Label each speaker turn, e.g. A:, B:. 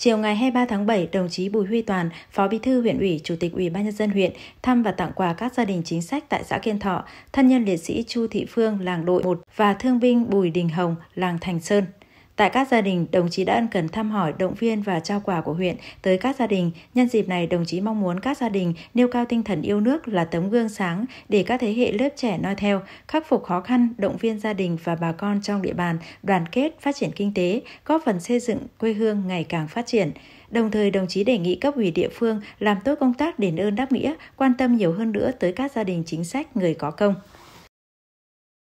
A: Chiều ngày 23 tháng 7, đồng chí Bùi Huy Toàn, Phó Bí thư huyện ủy, Chủ tịch Ủy ban nhân dân huyện thăm và tặng quà các gia đình chính sách tại xã Kiên Thọ, thân nhân liệt sĩ Chu Thị Phương, làng đội 1 và thương binh Bùi Đình Hồng, làng Thành Sơn. Tại các gia đình, đồng chí đã ân cần thăm hỏi, động viên và trao quà của huyện tới các gia đình. Nhân dịp này, đồng chí mong muốn các gia đình nêu cao tinh thần yêu nước là tấm gương sáng để các thế hệ lớp trẻ noi theo, khắc phục khó khăn, động viên gia đình và bà con trong địa bàn, đoàn kết, phát triển kinh tế, góp phần xây dựng quê hương ngày càng phát triển. Đồng thời, đồng chí đề nghị cấp ủy địa phương làm tốt công tác đền ơn đáp nghĩa, quan tâm nhiều hơn nữa tới các gia đình chính sách người có công.